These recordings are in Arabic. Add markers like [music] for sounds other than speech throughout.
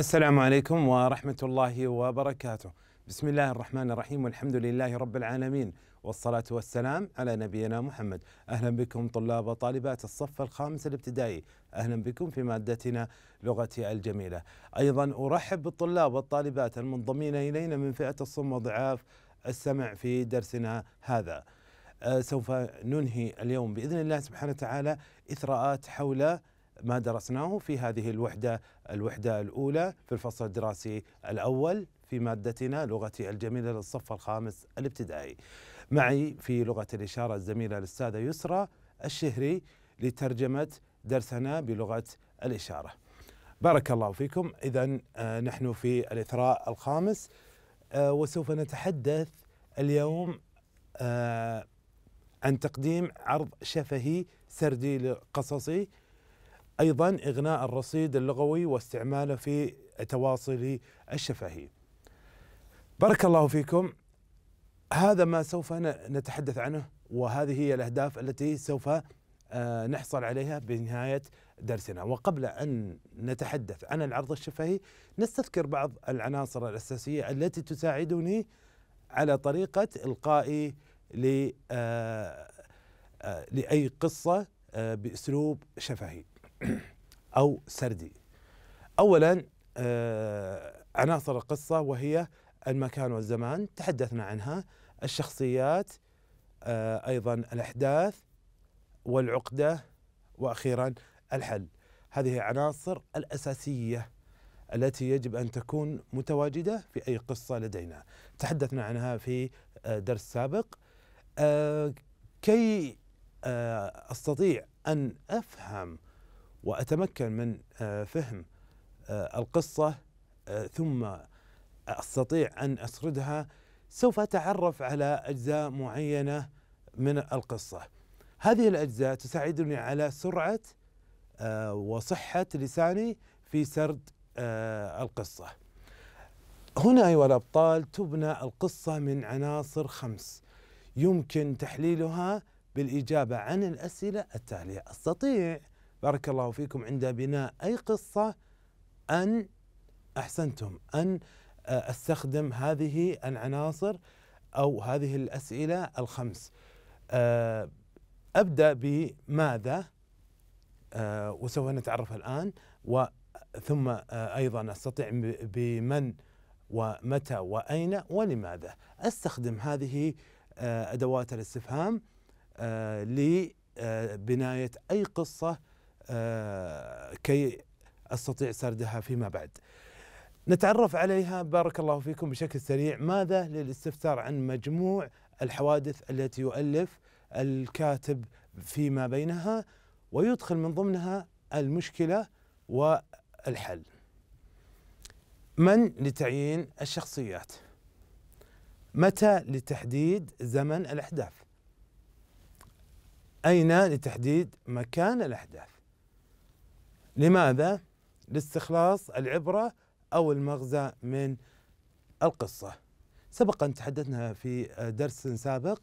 السلام عليكم ورحمة الله وبركاته. بسم الله الرحمن الرحيم والحمد لله رب العالمين والصلاة والسلام على نبينا محمد. أهلا بكم طلاب وطالبات الصف الخامس الابتدائي. أهلا بكم في مادتنا لغتي الجميلة. أيضا أرحب بالطلاب والطالبات المنضمين إلينا من فئة الصم وضعاف السمع في درسنا هذا. آه، سوف ننهي اليوم بإذن الله سبحانه وتعالى إثراءات حول ما درسناه في هذه الوحدة الوحدة الأولى في الفصل الدراسي الأول في مادتنا لغتي الجميلة للصف الخامس الابتدائي معي في لغة الإشارة الزميلة الأستاذة يسرى الشهري لترجمة درسنا بلغة الإشارة بارك الله فيكم إذا آه، نحن في الإثراء الخامس آه، وسوف نتحدث اليوم آه، عن تقديم عرض شفهي سردي قصصي أيضا إغناء الرصيد اللغوي واستعماله في التواصل الشفهي بارك الله فيكم هذا ما سوف نتحدث عنه وهذه هي الأهداف التي سوف آه، نحصل عليها بنهاية درسنا وقبل أن نتحدث عن العرض الشفهي نستذكر بعض العناصر الأساسية التي تساعدني على طريقة إلقائي آه، آه، لأي قصة بأسلوب شفهي [clears throat] أو سردي أولا عناصر آه، القصة وهي المكان والزمان تحدثنا عنها الشخصيات آه، أيضا الأحداث والعقدة وأخيرا الحل هذه عناصر الأساسية التي يجب أن تكون متواجدة في أي قصة لدينا تحدثنا عنها في آه، درس سابق كي أستطيع أن أفهم واتمكن من آه، فهم آه، القصه آه، ثم استطيع ان اسردها سوف اتعرف على اجزاء معينه من القصه. هذه الاجزاء تساعدني على سرعه وصحه لساني في سرد القصه. هنا ايها الابطال تبنى القصه من عناصر خمس يمكن تحليلها بالاجابه عن الاسئله التاليه: استطيع بارك الله فيكم عند بناء أي قصة أن أحسنتم أن آه، أستخدم هذه العناصر أو هذه الأسئلة الخمس آه، أبدأ بماذا آه، وسوف نتعرف الآن ثم أيضا أستطيع بمن ومتى وأين ولماذا أستخدم هذه أدوات الاستفهام لبناية أي قصة آه، كي استطيع سردها فيما بعد. نتعرف عليها بارك الله فيكم بشكل سريع ماذا للاستفسار عن مجموع الحوادث التي يؤلف الكاتب فيما بينها ويدخل من ضمنها المشكله والحل. من لتعيين الشخصيات؟ متى لتحديد زمن الاحداث؟ اين لتحديد مكان الاحداث؟ لماذا؟ لاستخلاص العبرة أو المغزى من القصة سبق أن تحدثنا في درس سابق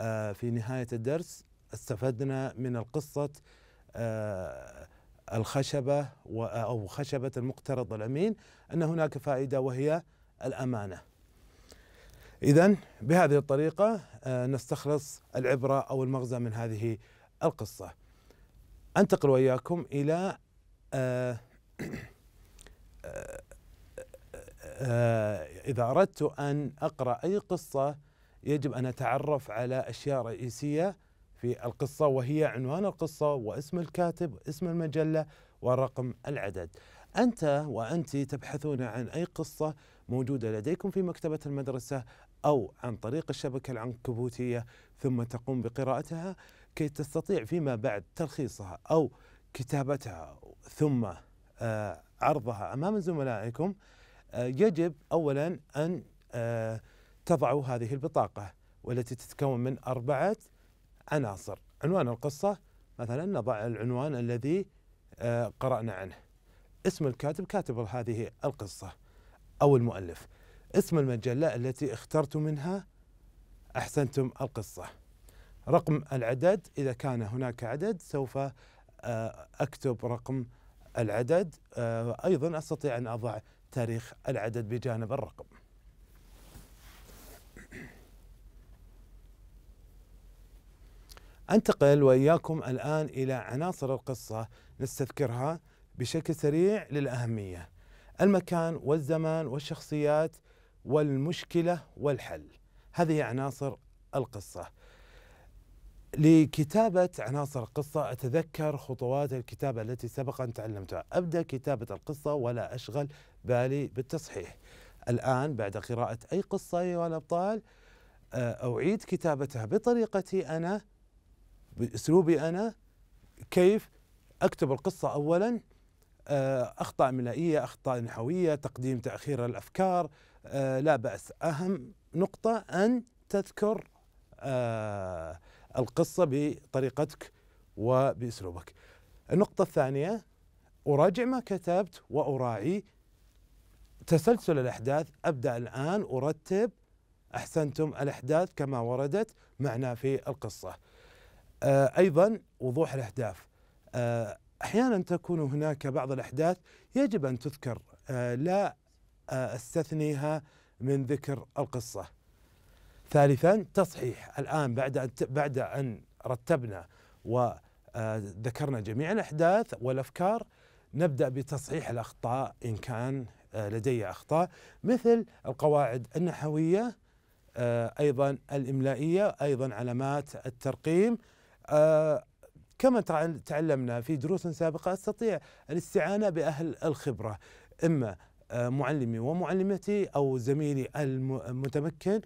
آه، في نهاية الدرس استفدنا من القصة آه، الخشبة أو خشبة المقترض الأمين أن هناك فائدة وهي الأمانة إذا بهذه الطريقة آه، نستخلص العبرة أو المغزى من هذه القصة أنتقل وإياكم إلى إذا أردت أن أقرأ أي قصة يجب أن أتعرف على أشياء رئيسية في القصة وهي عنوان القصة واسم الكاتب واسم المجلة ورقم العدد أنت وأنت تبحثون عن أي قصة موجودة لديكم في مكتبة المدرسة أو عن طريق الشبكة العنكبوتية ثم تقوم بقراءتها كي تستطيع فيما بعد تلخيصها أو كتابتها ثم آه، عرضها امام زملائكم آه، يجب اولا ان آه، تضعوا هذه البطاقه والتي تتكون من اربعه عناصر، عنوان القصه مثلا نضع العنوان الذي قرانا عنه. اسم الكاتب كاتب هذه القصه او المؤلف. اسم المجله التي اخترتم منها احسنتم القصه. رقم العدد اذا كان هناك عدد سوف آه، اكتب رقم العدد آه، ايضا استطيع ان اضع تاريخ العدد بجانب الرقم انتقل واياكم الان الى عناصر القصه نستذكرها بشكل سريع للاهميه المكان والزمان والشخصيات والمشكله والحل هذه عناصر القصه لكتابة عناصر القصة أتذكر خطوات الكتابة التي سبق أن تعلمتها أبدأ كتابة القصة ولا أشغل بالي بالتصحيح الآن بعد قراءة أي قصة أيها الأبطال آه، أعيد كتابتها بطريقتي أنا بأسلوبي أنا كيف أكتب القصة أولا آه، أخطاء ملائية أخطاء نحوية تقديم تأخير الأفكار آه، لا بأس أهم نقطة أن تذكر آه القصة بطريقتك وبأسلوبك النقطة الثانية أراجع ما كتبت وأراعي تسلسل الأحداث أبدأ الآن أرتب أحسنتم الأحداث كما وردت معنا في القصة آه، أيضا وضوح الأهداف آه، أحيانا تكون هناك بعض الأحداث يجب أن تذكر آه، لا استثنيها من ذكر القصه ثالثا تصحيح الآن بعد أن بعد أن رتبنا وذكرنا آه، جميع الأحداث والأفكار نبدأ بتصحيح الأخطاء إن كان آه، لدي أخطاء مثل القواعد النحوية آه، أيضا الإملائية أيضا علامات الترقيم كما تعلمنا في دروس سابقة أستطيع الاستعانة بأهل الخبرة إما معلمي ومعلمتي أو زميلي المتمكن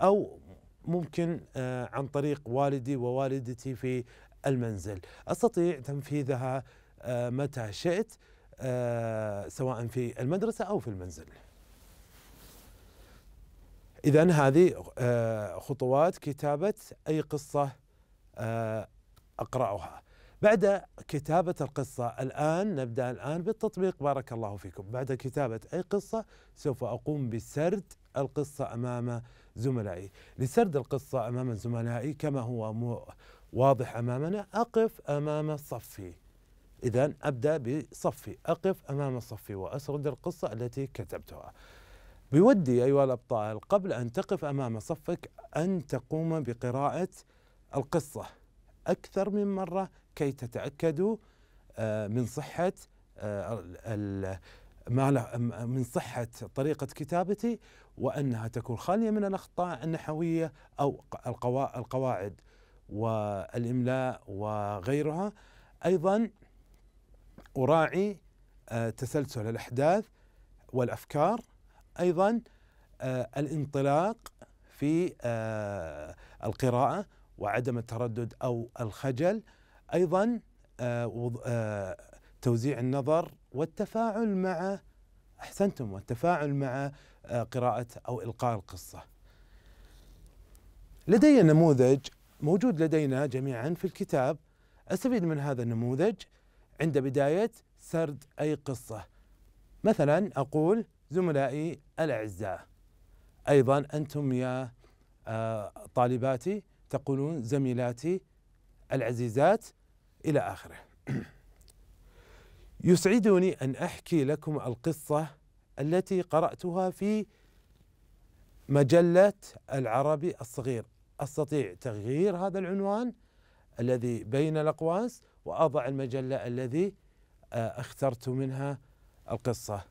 أو ممكن آه، عن طريق والدي ووالدتي في المنزل أستطيع تنفيذها آه، متى شئت آه، سواء في المدرسة أو في المنزل إذا هذه خطوات كتابة أي قصة أقرأها بعد كتابة القصة الآن نبدأ الآن بالتطبيق بارك الله فيكم بعد كتابة أي قصة سوف أقوم بسرد القصة أمام زملائي لسرد القصة أمام زملائي كما هو واضح أمامنا أقف أمام صفي إذا أبدأ بصفي أقف أمام صفي وأسرد القصة التي كتبتها بودي أيها الأبطال قبل أن تقف أمام صفك أن تقوم بقراءة القصة أكثر من مرة كي تتأكدوا آه، من صحة آه، ما من صحة طريقة كتابتي وانها تكون خاليه من الاخطاء النحويه او القواعد والاملاء وغيرها ايضا اراعي آه، تسلسل الاحداث والافكار ايضا آه، الانطلاق في آه، القراءه وعدم التردد او الخجل ايضا توزيع النظر والتفاعل مع احسنتم والتفاعل مع آه، قراءه او القاء القصه. لدي نموذج موجود لدينا جميعا في الكتاب استفيد من هذا النموذج عند بدايه سرد اي قصه. مثلا اقول زملائي الاعزاء ايضا انتم يا آه، طالباتي تقولون زميلاتي العزيزات الى اخره. [clears throat] يسعدني ان احكي لكم القصه التي قراتها في مجله العربي الصغير استطيع تغيير هذا العنوان الذي بين الاقواس واضع المجله الذي آه، اخترت منها القصه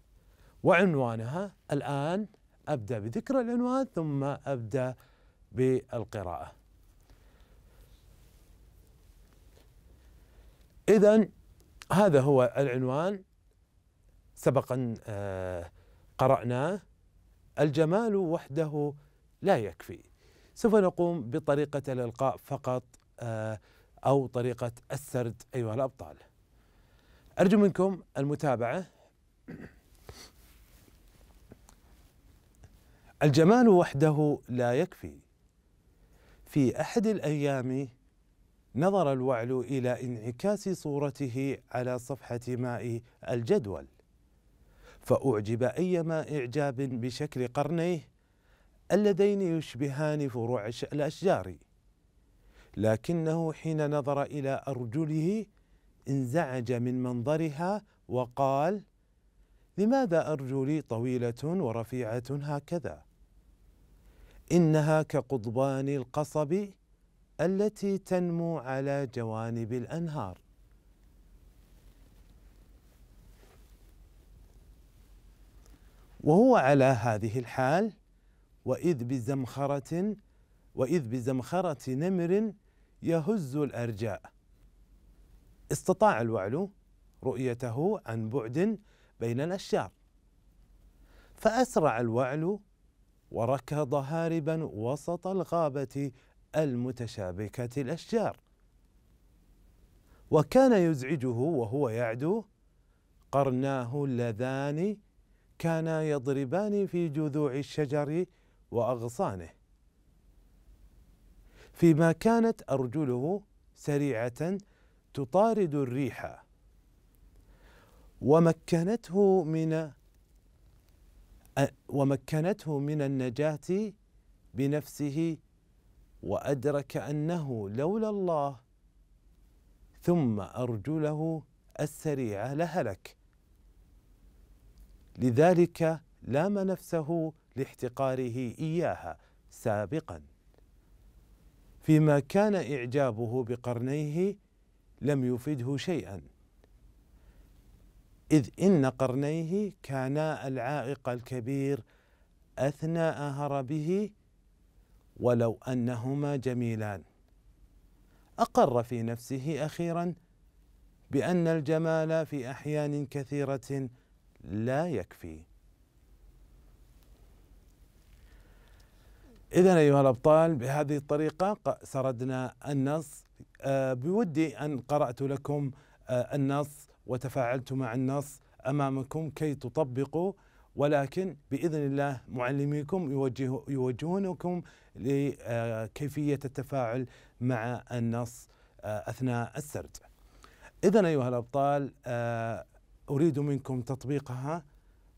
وعنوانها الان ابدا بذكر العنوان ثم ابدا بالقراءه اذا هذا هو العنوان سبقا آه، قرأناه الجمال وحده لا يكفي سوف نقوم بطريقة الإلقاء فقط آه، أو طريقة السرد أيها الأبطال أرجو منكم المتابعة الجمال وحده لا يكفي في أحد الأيام نظر الوعل إلى انعكاس صورته على صفحة ماء الجدول فأعجب أيما إعجاب بشكل قرنيه اللذين يشبهان فروع الأشجار لكنه حين نظر إلى أرجله انزعج من منظرها وقال لماذا أرجلي طويلة ورفيعة هكذا إنها كقضبان القصب التي تنمو على جوانب الانهار وهو على هذه الحال واذ بزمخره واذ بزمخره نمر يهز الارجاء استطاع الوعل رؤيته عن بعد بين الاشجار فاسرع الوعل وركض هاربا وسط الغابه المتشابكة الأشجار وكان يزعجه وهو يعدو قرناه اللذان كانا يضربان في جذوع الشجر وأغصانه فيما كانت أرجله سريعة تطارد الريح ومكنته من ومكنته من النجاة بنفسه وادرك انه لولا الله ثم ارجله السريعه لهلك لذلك لام نفسه لاحتقاره اياها سابقا فيما كان اعجابه بقرنيه لم يفده شيئا اذ ان قرنيه كانا العائق الكبير اثناء هربه ولو انهما جميلان اقر في نفسه اخيرا بان الجمال في احيان كثيره لا يكفي اذا ايها الابطال بهذه الطريقه سردنا النص آه، بودي ان قرات لكم آه، النص وتفاعلت مع النص امامكم كي تطبقوا ولكن باذن الله معلميكم يوجه يوجهونكم لكيفيه التفاعل مع النص آه، اثناء السرد. اذا ايها الابطال آه، اريد منكم تطبيقها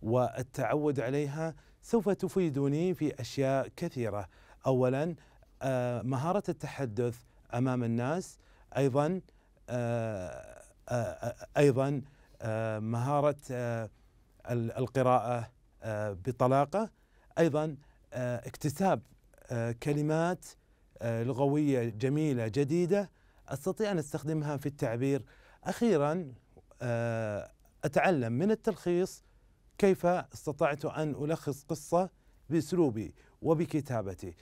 والتعود عليها سوف تفيدني في اشياء كثيره، اولا آه، مهاره التحدث امام الناس، ايضا ايضا مهاره القراءة آه، بطلاقة أيضا آه، اكتساب آه، كلمات لغوية جميلة جديدة أستطيع أن أستخدمها في التعبير أخيرا أتعلم من التلخيص كيف استطعت أن ألخص قصة بأسلوبي وبكتابتي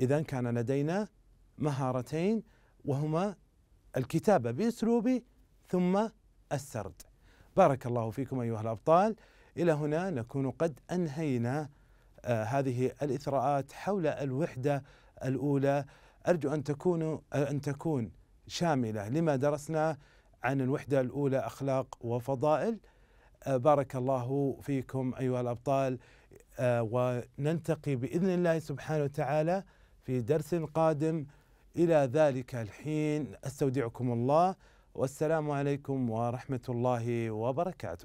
إذا كان لدينا مهارتين وهما الكتابة بأسلوبي ثم السرد بارك الله فيكم أيها الأبطال الى هنا نكون قد انهينا آه، هذه الاثراءات حول الوحده الاولى ارجو ان تكون آه، ان تكون شامله لما درسنا عن الوحده الاولى اخلاق وفضائل آه، بارك الله فيكم ايها الابطال ونلتقي باذن الله سبحانه وتعالى في درس قادم الى ذلك الحين استودعكم الله والسلام عليكم ورحمه الله وبركاته